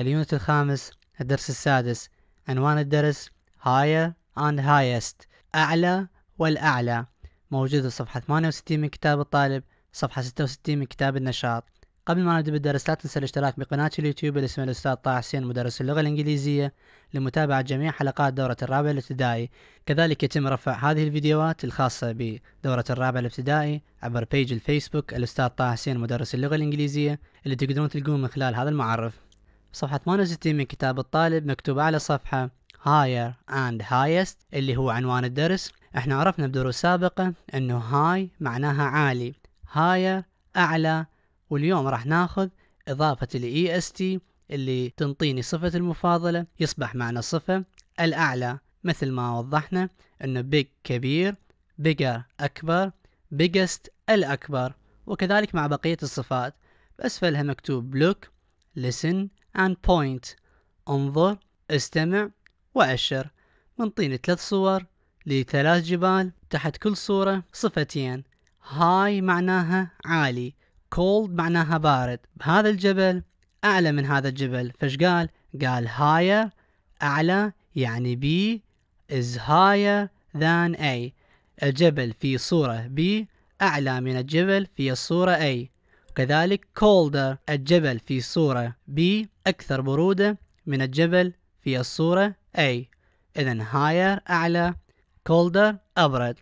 اليونت الخامس الدرس السادس عنوان الدرس higher and highest أعلى والأعلى موجود في صفحة 68 من كتاب الطالب صفحة 66 من كتاب النشاط قبل ما نبدأ بالدرس لا تنسى الاشتراك بقناة اليوتيوب اللي الأستاذ طه حسين مدرس اللغة الإنجليزية لمتابعة جميع حلقات دورة الرابع الابتدائي كذلك يتم رفع هذه الفيديوهات الخاصة بدورة الرابع الابتدائي عبر بيج الفيسبوك الأستاذ طه حسين مدرس اللغة الإنجليزية اللي تقدرون تلقون من خلال هذا المعرف صفحة 68 من كتاب الطالب مكتوب على الصفحة higher and highest اللي هو عنوان الدرس احنا عرفنا بدروس سابقة انه high معناها عالي higher اعلى واليوم راح ناخذ اضافة الاي EST اللي تنطيني صفة المفاضلة يصبح معنى الصفة الاعلى مثل ما وضحنا انه big كبير bigger اكبر biggest الاكبر وكذلك مع بقية الصفات بأسفلها مكتوب look listen and point انظر استمع وأشر منطيني ثلاث صور لثلاث جبال تحت كل صورة صفتين هاي معناها عالي cold معناها بارد هذا الجبل أعلى من هذا الجبل فش قال قال higher أعلى يعني B is higher than A الجبل في صورة B أعلى من الجبل في الصورة A وكذلك colder الجبل في صورة B أكثر برودة من الجبل في الصورة A إذا higher أعلى colder أبرد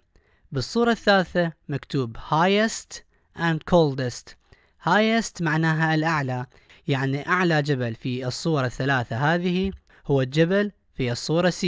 بالصورة الثالثة مكتوب highest and coldest highest معناها الأعلى يعني أعلى جبل في الصورة الثلاثة هذه هو الجبل في الصورة C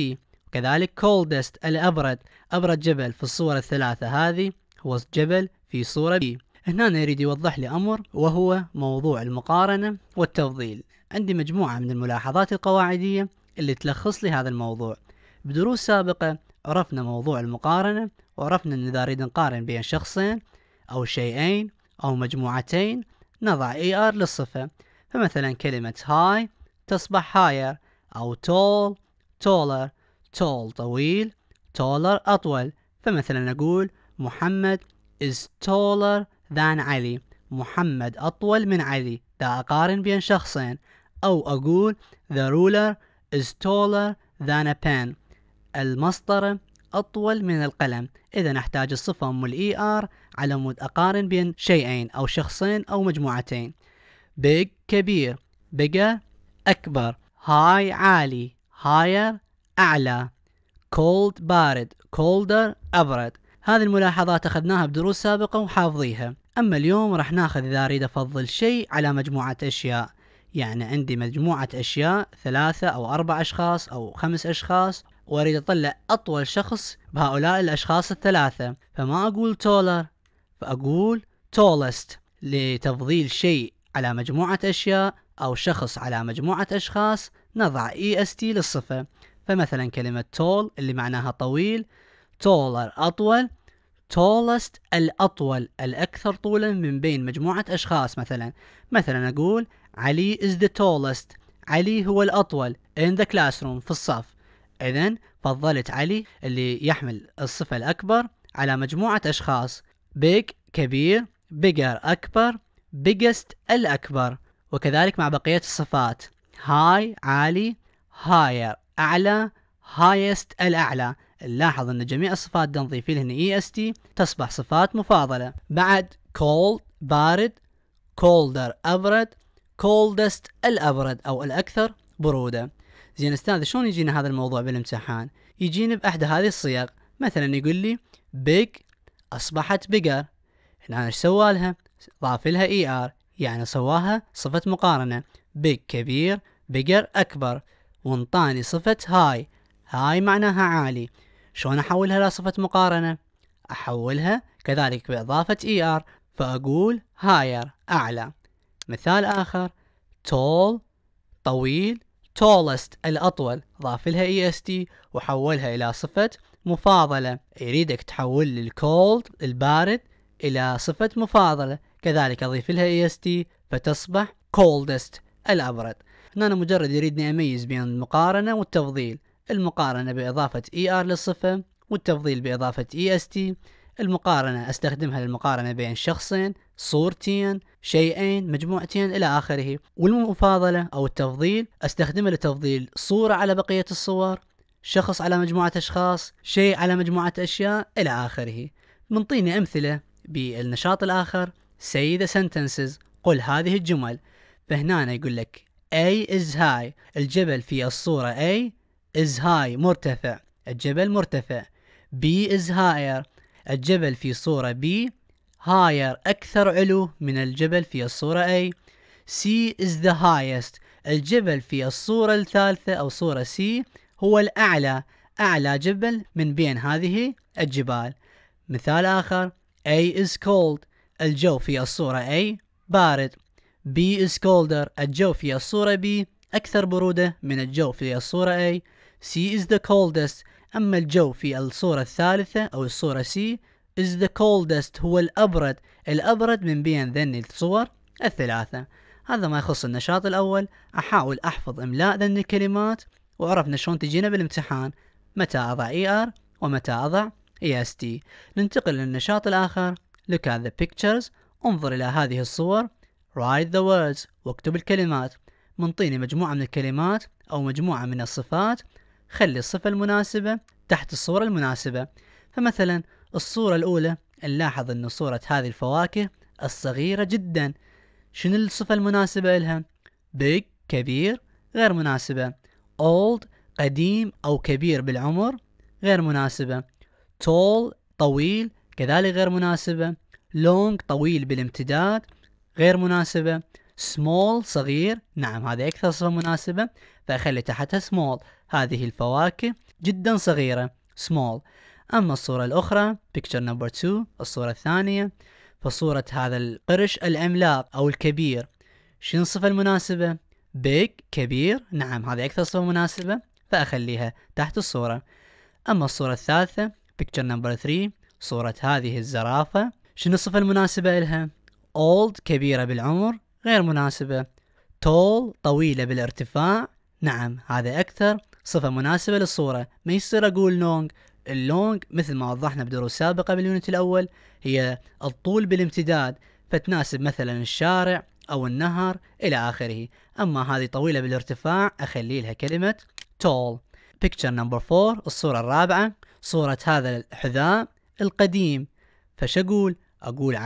كذلك coldest الأبرد أبرد جبل في الصورة الثلاثة هذه هو الجبل في صورة B هنا يريد يوضح لي أمر وهو موضوع المقارنة والتفضيل عندي مجموعة من الملاحظات القواعدية اللي تلخص لي هذا الموضوع بدروس سابقة عرفنا موضوع المقارنة وعرفنا أن إذا نريد نقارن بين شخصين أو شيئين أو مجموعتين نضع ER للصفة فمثلا كلمة هاي تصبح هاير أو tall taller tall طويل taller أطول فمثلا نقول محمد is taller ذا علي محمد أطول من علي ذا أقارن بين شخصين أو أقول the ruler is taller than a pen المسطرة أطول من القلم إذا نحتاج الصفة أم الإي آر e على مود أقارن بين شيئين أو شخصين أو مجموعتين big كبير bigger أكبر high عالي higher أعلى cold بارد colder أبرد هذه الملاحظات أخذناها بدروس سابقة وحافظيها أما اليوم راح ناخذ إذا أريد أفضل شيء على مجموعة أشياء يعني عندي مجموعة أشياء ثلاثة أو أربع أشخاص أو خمس أشخاص وأريد أطلع أطول شخص بهؤلاء الأشخاص الثلاثة فما أقول تولر فأقول تولست لتفضيل شيء على مجموعة أشياء أو شخص على مجموعة أشخاص نضع est للصفة فمثلا كلمة تول اللي معناها طويل تولر أطول tallest الأطول الأكثر طولا من بين مجموعة أشخاص مثلا مثلا أقول علي is the tallest علي هو الأطول in the classroom في الصف إذا فضلت علي اللي يحمل الصفة الأكبر على مجموعة أشخاص big كبير bigger أكبر biggest الأكبر وكذلك مع بقية الصفات high عالي higher أعلى highest الأعلى نلاحظ أن جميع الصفات اللي نضيف لهن تي تصبح صفات مفاضلة بعد cold بارد colder أبرد coldest الأبرد أو الأكثر برودة زين أستاذ شلون يجينا هذا الموضوع بالامتحان يجيني بأحدى هذه الصيغ مثلا يقول لي big أصبحت bigger هنا ايش سوى لها ضاف لها اي e ار يعني سواها صفة مقارنة big كبير bigger أكبر وانطاني صفة هاي هاي معناها عالي شلون احولها لصفة مقارنة احولها كذلك باضافة er فاقول higher اعلى مثال اخر tall طويل tallest الأطول ضاف لها est وحولها إلى صفة مفاضلة يريدك تحول الكولد البارد إلى صفة مفاضلة كذلك أضيف لها est فتصبح coldest الأبرد هنا أنا مجرد يريدني أميز بين المقارنة والتفضيل المقارنة بإضافة ER للصفة والتفضيل بإضافة EST المقارنة أستخدمها للمقارنة بين شخصين صورتين شيئين مجموعتين إلى آخره والمفاضلة أو التفضيل أستخدمه لتفضيل صورة على بقية الصور شخص على مجموعة أشخاص شيء على مجموعة أشياء إلى آخره منطيني أمثلة بالنشاط الآخر say the sentences قل هذه الجمل فهنا يقول لك A is high الجبل في الصورة A is high مرتفع الجبل مرتفع B is higher الجبل في صورة B higher أكثر علو من الجبل في الصورة A C is the highest الجبل في الصورة الثالثة أو صورة C هو الأعلى أعلى جبل من بين هذه الجبال مثال آخر A is cold الجو في الصورة A بارد B is colder الجو في الصورة B أكثر برودة من الجو في الصورة A C is the coldest أما الجو في الصورة الثالثة أو الصورة C is the coldest هو الأبرد الأبرد من بين ذن الصور الثلاثة هذا ما يخص النشاط الأول أحاول أحفظ إملاء ذن الكلمات وعرفنا شلون تجينا بالامتحان متى أضع ER ومتى أضع EST ننتقل للنشاط الآخر Look at the pictures انظر إلى هذه الصور Write the words واكتب الكلمات منطيني مجموعة من الكلمات أو مجموعة من الصفات خلي الصفة المناسبة تحت الصورة المناسبة فمثلا الصورة الأولى نلاحظ أن صورة هذه الفواكه الصغيرة جدا شنو الصفة المناسبة إلها؟ big كبير غير مناسبة old قديم أو كبير بالعمر غير مناسبة tall طويل كذلك غير مناسبة long طويل بالامتداد غير مناسبة سمول صغير نعم هذا أكثر صفة مناسبة فأخلي تحتها سمول هذه الفواكه جدا صغيرة سمول أما الصورة الأخرى picture number 2 الصورة الثانية فصورة هذا القرش العملاق أو الكبير شنو الصفة المناسبة؟ big كبير نعم هذه أكثر صفة مناسبة فأخليها تحت الصورة أما الصورة الثالثة picture number 3 صورة هذه الزرافة شنو الصفة المناسبة لها؟ old كبيرة بالعمر غير مناسبة تول طويلة بالارتفاع نعم هذا أكثر صفة مناسبة للصورة ما يصير أقول لونج اللونج مثل ما وضحنا بدروس سابقة باليونت الأول هي الطول بالامتداد فتناسب مثلا الشارع أو النهر إلى آخره أما هذه طويلة بالارتفاع أخلي لها كلمة tall picture number four الصورة الرابعة صورة هذا الحذاء القديم فش أقول أقول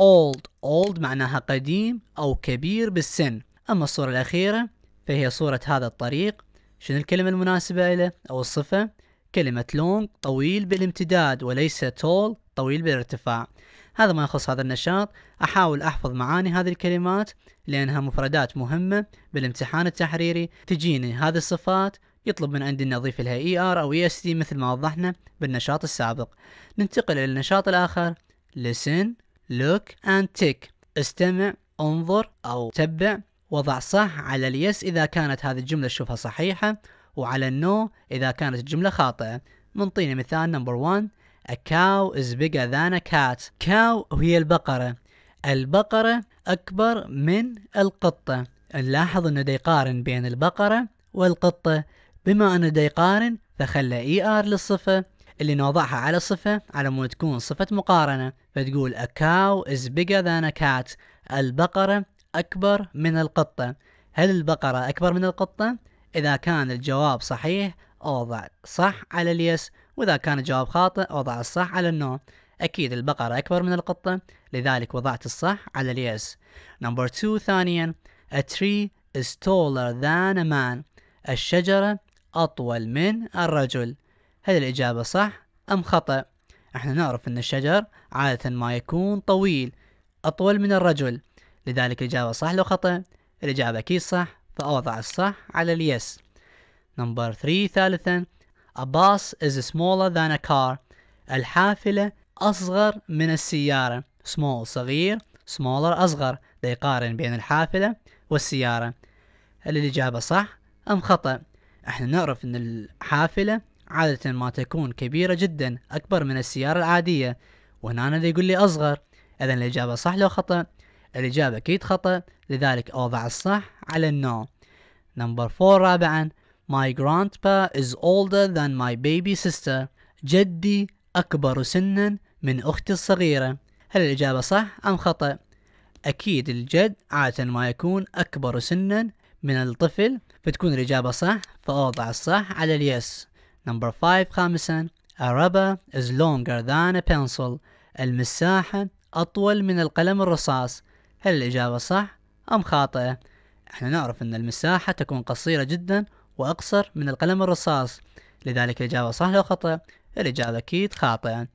old old معناها قديم أو كبير بالسن أما الصورة الأخيرة فهي صورة هذا الطريق شنو الكلمة المناسبة له أو الصفة كلمة لونج طويل بالامتداد وليس tall طويل بالارتفاع هذا ما يخص هذا النشاط أحاول أحفظ معاني هذه الكلمات لأنها مفردات مهمة بالامتحان التحريري تجيني هذه الصفات يطلب من عندي أن أضيف لها ER أو EST مثل ما وضحنا بالنشاط السابق ننتقل إلى النشاط الآخر listen look and tick استمع انظر أو تبع وضع صح على اليس إذا كانت هذه الجملة شوفها صحيحة وعلى النو إذا كانت الجملة خاطئة منطيني مثال نمبر 1 A cow is bigger than a cat cow هي البقرة البقرة أكبر من القطة نلاحظ أنه دا يقارن بين البقرة والقطة بما أنه دا يقارن فخلى إي e آر للصفة اللي نوضعها على صفة على مود تكون صفة مقارنة فتقول a cow is bigger than a cat البقرة أكبر من القطة هل البقرة أكبر من القطة؟ إذا كان الجواب صحيح أوضع صح على اليس وإذا كان الجواب خاطئ أوضع الصح على النو أكيد البقرة أكبر من القطة لذلك وضعت الصح على اليس نمبر 2 ثانيا A tree is taller than a man الشجرة أطول من الرجل هل الإجابة صح أم خطأ؟ احنا نعرف أن الشجر عادة ما يكون طويل أطول من الرجل لذلك الإجابة صح لو خطأ؟ الإجابة أكيد صح فأوضع الصح على اليس نمبر 3 ثالثا A bus is smaller than a car الحافلة أصغر من السيارة small صغير smaller أصغر يقارن بين الحافلة والسيارة هل الإجابة صح أم خطأ؟ احنا نعرف أن الحافلة عادة ما تكون كبيرة جدا أكبر من السيارة العادية وهنا أنا يقول لي أصغر إذا الإجابة صح لو خطأ الإجابة أكيد خطأ لذلك أوضع الصح على النوع نمبر فور رابعا My grandpa is older than my baby sister جدي أكبر سنا من أختي الصغيرة هل الإجابة صح أم خطأ؟ أكيد الجد عادة ما يكون أكبر سنا من الطفل فتكون الإجابة صح فأوضع الصح على اليس نمبر 5 خامسا A rubber is longer than a pencil المساحة أطول من القلم الرصاص هل الإجابة صح أم خاطئة؟ احنا نعرف أن المساحة تكون قصيرة جدا وأقصر من القلم الرصاص لذلك الإجابة صح أو خطأ؟ الإجابة أكيد خاطئة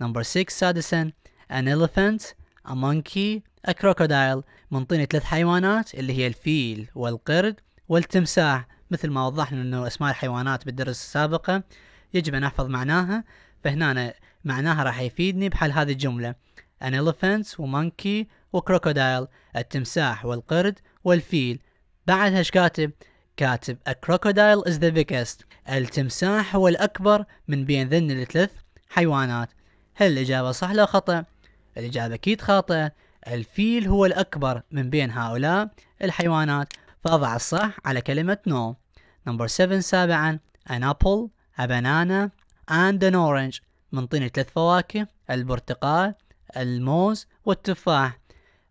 نمبر 6 سادسا an elephant a monkey a crocodile من طينة ثلاث حيوانات اللي هي الفيل والقرد والتمساح مثل ما وضحنا انه اسماء الحيوانات بالدرس السابقة يجب ان احفظ معناها فهنا معناها راح يفيدني بحل هذه الجملة an elephant monkey crocodile التمساح والقرد والفيل بعدها ايش كاتب؟ كاتب a crocodile is the biggest التمساح هو الأكبر من بين ذن الثلاث حيوانات هل الإجابة صح لا خطأ؟ الإجابة أكيد خاطئة الفيل هو الأكبر من بين هؤلاء الحيوانات فأضع الصح على كلمة no نمبر 7 سابعا an apple a banana and an orange منطيني ثلاث فواكه البرتقال الموز والتفاح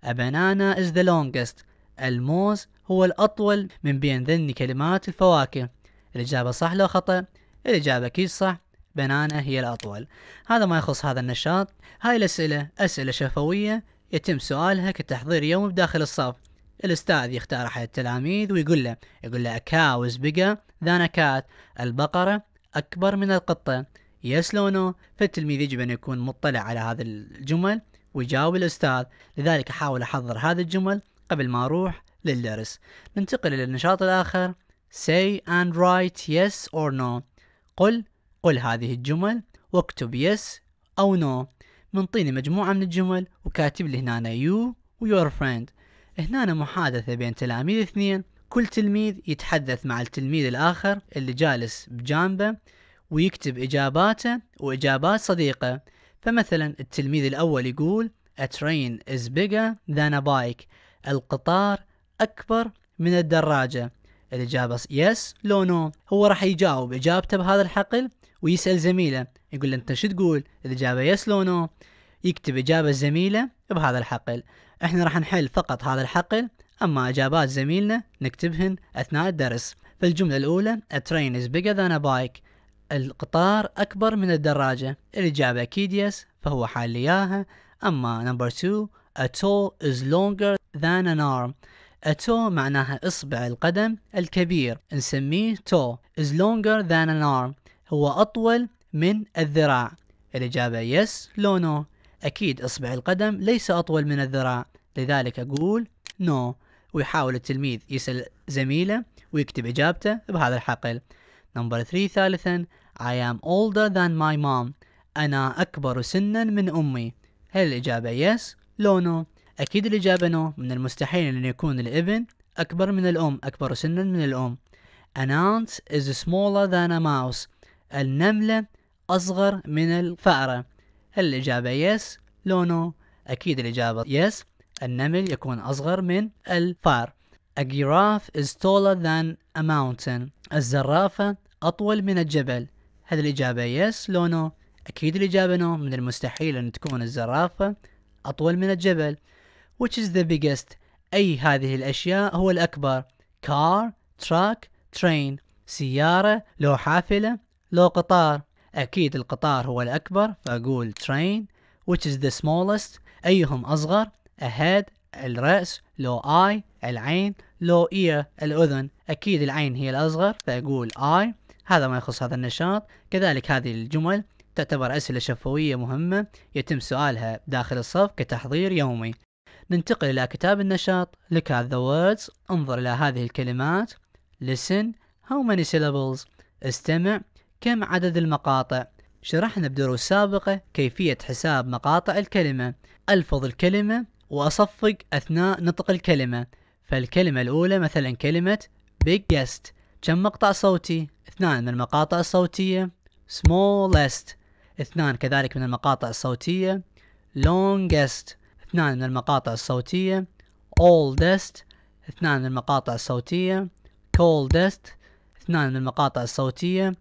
a banana is the longest الموز هو الأطول من بين ذن كلمات الفواكه الإجابة صح لو خطأ الإجابة أكيد صح بنانا هي الأطول هذا ما يخص هذا النشاط هاي الأسئلة أسئلة شفوية يتم سؤالها كتحضير يومي بداخل الصف الاستاذ يختار احد التلاميذ ويقول له يقول له اكاوز بقى ذا نكات البقره اكبر من القطه يس لو فالتلميذ يجب ان يكون مطلع على هذا الجمل ويجاوب الاستاذ لذلك احاول احضر هذا الجمل قبل ما اروح للدرس ننتقل الى النشاط الاخر say and write yes or no قل قل هذه الجمل واكتب yes أو no منطيني مجموعة من الجمل وكاتب لي هنا you و your friend هنا محادثة بين تلاميذ اثنين كل تلميذ يتحدث مع التلميذ الآخر اللي جالس بجانبه ويكتب إجاباته وإجابات صديقه فمثلا التلميذ الأول يقول A train is bigger than a bike القطار أكبر من الدراجة الإجابة yes لو no, no هو راح يجاوب إجابته بهذا الحقل ويسأل زميله يقول أنت شو تقول الإجابة yes لو no يكتب إجابة زميله بهذا الحقل احنا راح نحل فقط هذا الحقل أما إجابات زميلنا نكتبهن أثناء الدرس فالجملة الأولى A train is bigger than a bike القطار أكبر من الدراجة الإجابة أكيد يس فهو حال إياها أما نمبر 2 A toe is longer than an arm A toe معناها إصبع القدم الكبير نسميه toe is longer than an arm هو أطول من الذراع الإجابة يس لو نو أكيد إصبع القدم ليس أطول من الذراع لذلك أقول نو no. ويحاول التلميذ يسأل زميله ويكتب إجابته بهذا الحقل نمبر 3 ثالثا I am older than my mom أنا أكبر سنا من أمي هل الإجابة yes لو no أكيد الإجابة no من المستحيل أن يكون الابن أكبر من الأم أكبر سنا من الأم An ant is smaller than a mouse النملة أصغر من الفأرة هل الإجابة yes لو no أكيد الإجابة yes النمل يكون أصغر من الفار A giraffe is taller than a mountain الزرافة أطول من الجبل هذه الإجابة yes لو no أكيد الإجابة no من المستحيل أن تكون الزرافة أطول من الجبل which is the biggest أي هذه الأشياء هو الأكبر car, truck, train سيارة لو حافلة لو قطار أكيد القطار هو الأكبر فأقول train which is the smallest أيهم أصغر a head الرأس لو اي العين لو ear الأذن أكيد العين هي الأصغر فأقول اي هذا ما يخص هذا النشاط كذلك هذه الجمل تعتبر أسئلة شفوية مهمة يتم سؤالها داخل الصف كتحضير يومي ننتقل إلى كتاب النشاط Look at the words انظر إلى هذه الكلمات Listen How many syllables استمع كم عدد المقاطع شرحنا بدروس سابقة كيفية حساب مقاطع الكلمة ألفظ الكلمة وأصفق أثناء نطق الكلمة فالكلمة الأولى مثلا كلمة big guest كم مقطع صوتي؟ اثنان من المقاطع الصوتية smallest اثنان كذلك من المقاطع الصوتية longest اثنان من المقاطع الصوتية oldest اثنان من المقاطع الصوتية coldest اثنان من المقاطع الصوتية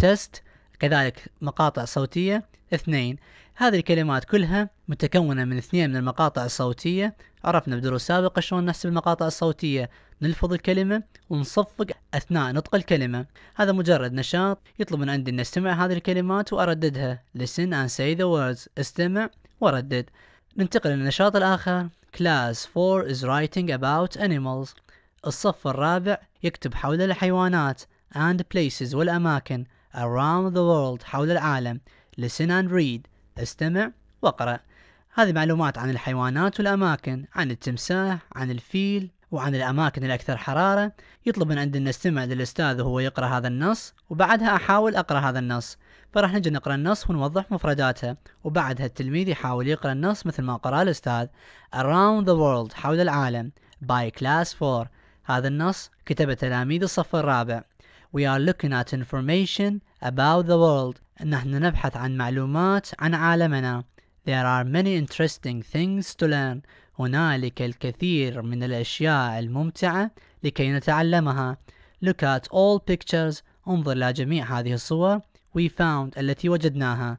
تست كذلك مقاطع صوتية اثنين هذه الكلمات كلها متكونة من اثنين من المقاطع الصوتية عرفنا بدروس سابقة شلون نحسب المقاطع الصوتية نلفظ الكلمة ونصفق أثناء نطق الكلمة هذا مجرد نشاط يطلب من عندي أن أستمع هذه الكلمات وأرددها listen and say the words استمع وردد ننتقل للنشاط الآخر Class 4 is writing about animals الصف الرابع يكتب حول الحيوانات and places والأماكن around the world حول العالم listen and read استمع واقرأ هذه معلومات عن الحيوانات والأماكن عن التمساح عن الفيل وعن الأماكن الأكثر حرارة يطلب من عندنا نستمع للأستاذ وهو يقرأ هذا النص وبعدها أحاول أقرأ هذا النص فراح نجي نقرأ النص ونوضح مفرداته وبعدها التلميذ يحاول يقرأ النص مثل ما قرأ الأستاذ Around the World حول العالم by Class 4 هذا النص كتبه تلاميذ الصف الرابع We are looking at information about the world نحن نبحث عن معلومات عن عالمنا There are many interesting things to learn هنالك الكثير من الأشياء الممتعة لكي نتعلمها Look at all pictures انظر إلى جميع هذه الصور We found التي وجدناها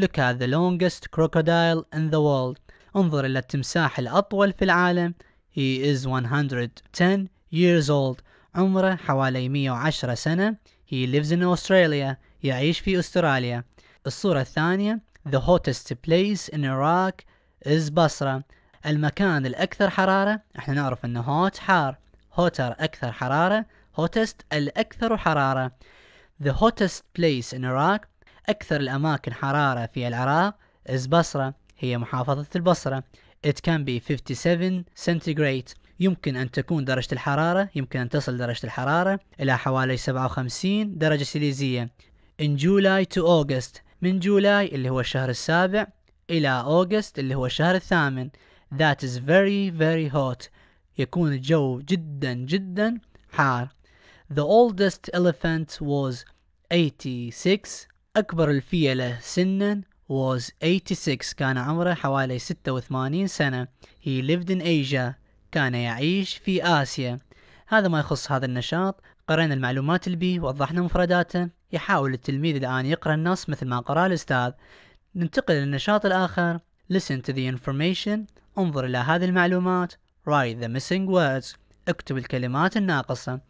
Look at the longest crocodile in the world انظر إلى التمساح الأطول في العالم He is 110 years old عمره حوالي 110 سنة He lives in Australia. يعيش في أستراليا. الصورة الثانية The hottest place in Iraq is بصرة. المكان الأكثر حرارة احنا نعرف أنه hot حار. hotter أكثر حرارة. hottest الأكثر حرارة. The hottest place in Iraq أكثر الأماكن حرارة في العراق is بصرة هي محافظة البصرة. It can be 57 centigrade يمكن أن تكون درجة الحرارة يمكن أن تصل درجة الحرارة إلى حوالي 57 درجة سيليزية in July to August من جولاي اللي هو الشهر السابع إلى أوغست اللي هو الشهر الثامن that is very very hot يكون الجو جدا جدا حار The oldest elephant was 86 أكبر الفيلة سنا was 86 كان عمره حوالي 86 سنة He lived in Asia كان يعيش في آسيا هذا ما يخص هذا النشاط قرأنا المعلومات البي وضحنا مفرداته يحاول التلميذ الآن يقرأ النص مثل ما قرأ الأستاذ ننتقل للنشاط الآخر Listen to the information انظر إلى هذه المعلومات Write the missing words اكتب الكلمات الناقصة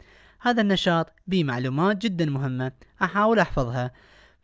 هذا النشاط به معلومات جدا مهمة أحاول أحفظها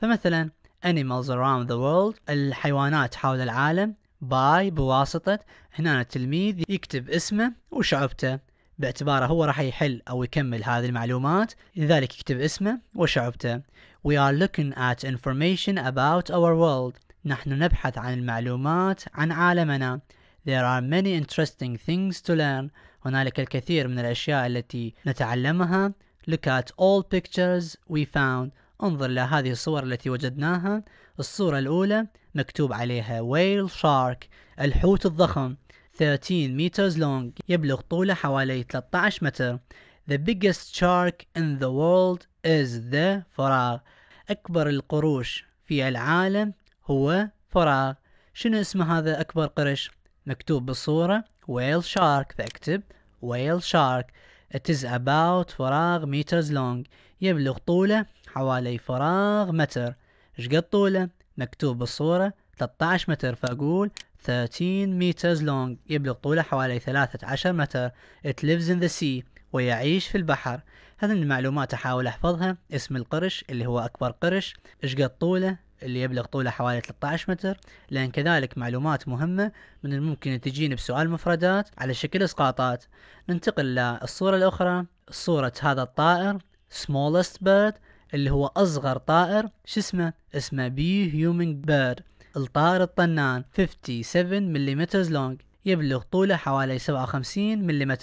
فمثلا animals around the world الحيوانات حول العالم باي بواسطة هنا التلميذ يكتب اسمه وشعبته باعتباره هو راح يحل أو يكمل هذه المعلومات لذلك يكتب اسمه وشعبته We are looking at information about our world نحن نبحث عن المعلومات عن عالمنا There are many interesting things to learn هنالك الكثير من الأشياء التي نتعلمها Look at all pictures we found انظر لهذه الصور التي وجدناها الصورة الأولى مكتوب عليها ويل شارك الحوت الضخم 13 meters long يبلغ طوله حوالي 13 متر The biggest shark in the world is the فراغ أكبر القروش في العالم هو فراغ شنو اسم هذا أكبر قرش؟ مكتوب بالصورة whale shark فأكتب whale shark It is about فراغ meters long يبلغ طوله حوالي فراغ متر شقد طوله؟ مكتوب بالصورة 13 متر فأقول 13 meters long يبلغ طوله حوالي 13 متر It lives in the sea ويعيش في البحر هذه المعلومات أحاول أحفظها اسم القرش اللي هو أكبر قرش إيش قد طوله اللي يبلغ طوله حوالي 13 متر لأن كذلك معلومات مهمة من الممكن تجيني بسؤال مفردات على شكل إسقاطات ننتقل للصورة الأخرى صورة هذا الطائر smallest bird اللي هو أصغر طائر شو اسمه؟ اسمه بي هيومن بيرد الطائر الطنان 57 ملم لونج يبلغ طوله حوالي 57 ملم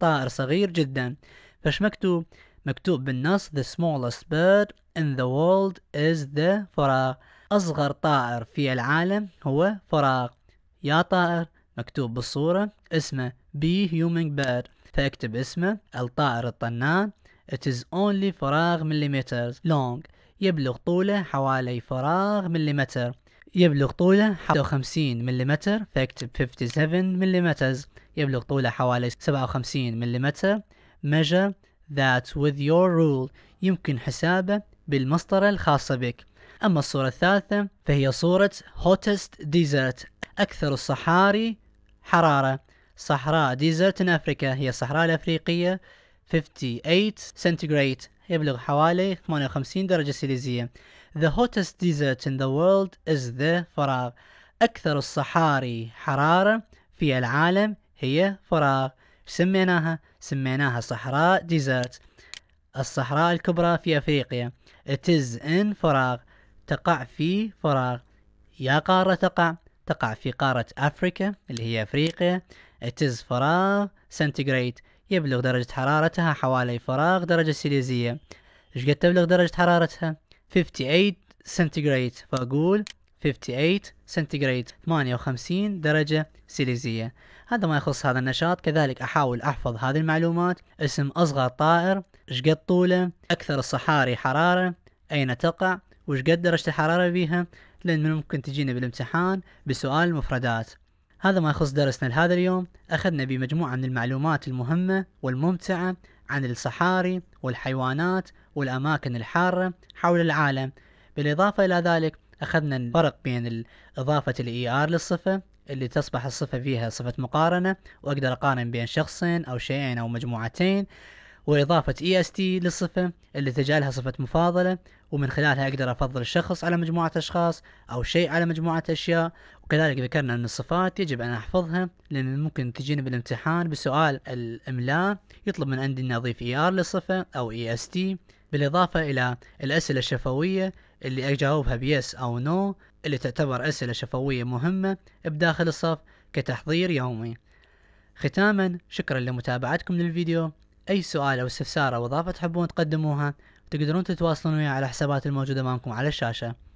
طائر صغير جدا فش مكتوب؟ مكتوب بالنص The smallest bird in the world is the فراغ أصغر طائر في العالم هو فراغ يا طائر مكتوب بالصورة اسمه بي هيومن بيرد فاكتب اسمه الطائر الطنان It is only فراغ مليمتر long يبلغ طوله حوالي فراغ مليمتر يبلغ طوله حوالي 50 ملم فاكتب 57 ملم يبلغ طوله حوالي 57 ملم measure that with your rule يمكن حسابه بالمسطرة الخاصة بك أما الصورة الثالثة فهي صورة hottest desert أكثر الصحاري حرارة صحراء ديزرت افريكا هي الصحراء الافريقيه 58 سنتيغريد يبلغ حوالي 58 درجة سيليزية The hottest desert in the world is the فراغ أكثر الصحاري حرارة في العالم هي فراغ سميناها سميناها صحراء ديزرت الصحراء الكبرى في أفريقيا It is in فراغ تقع في فراغ يا قارة تقع تقع في قارة أفريقيا اللي هي أفريقيا It is فراغ سنتيغريد يبلغ درجة حرارتها حوالي فراغ درجة سيليزية ايش قد تبلغ درجة حرارتها 58 سنتيغريد فأقول 58 سنتيغريد 58 درجة سيليزية هذا ما يخص هذا النشاط كذلك أحاول أحفظ هذه المعلومات اسم أصغر طائر قد طوله أكثر الصحاري حرارة أين تقع وايش قد درجة الحرارة بيها لأن ممكن تجيني بالامتحان بسؤال المفردات هذا ما يخص درسنا لهذا اليوم أخذنا بمجموعة من المعلومات المهمة والممتعة عن الصحاري والحيوانات والأماكن الحارة حول العالم بالإضافة إلى ذلك أخذنا الفرق بين إضافة الإي آر e للصفة اللي تصبح الصفة فيها صفة مقارنة وأقدر أقارن بين شخصين أو شيئين أو مجموعتين وإضافة EST للصفة اللي تجعلها صفة مفاضلة ومن خلالها أقدر أفضل الشخص على مجموعة أشخاص أو شيء على مجموعة أشياء وكذلك ذكرنا أن الصفات يجب أن أحفظها لأن ممكن تجيني بالامتحان بسؤال الإملاء يطلب من عندي أن أضيف ER للصفة أو EST بالإضافة إلى الأسئلة الشفوية اللي أجاوبها بيس أو نو اللي تعتبر أسئلة شفوية مهمة بداخل الصف كتحضير يومي ختاما شكرا لمتابعتكم للفيديو اي سؤال او استفسار او اضافه تحبون تقدموها تقدرون تتواصلون وياي على الحسابات الموجوده امامكم على الشاشه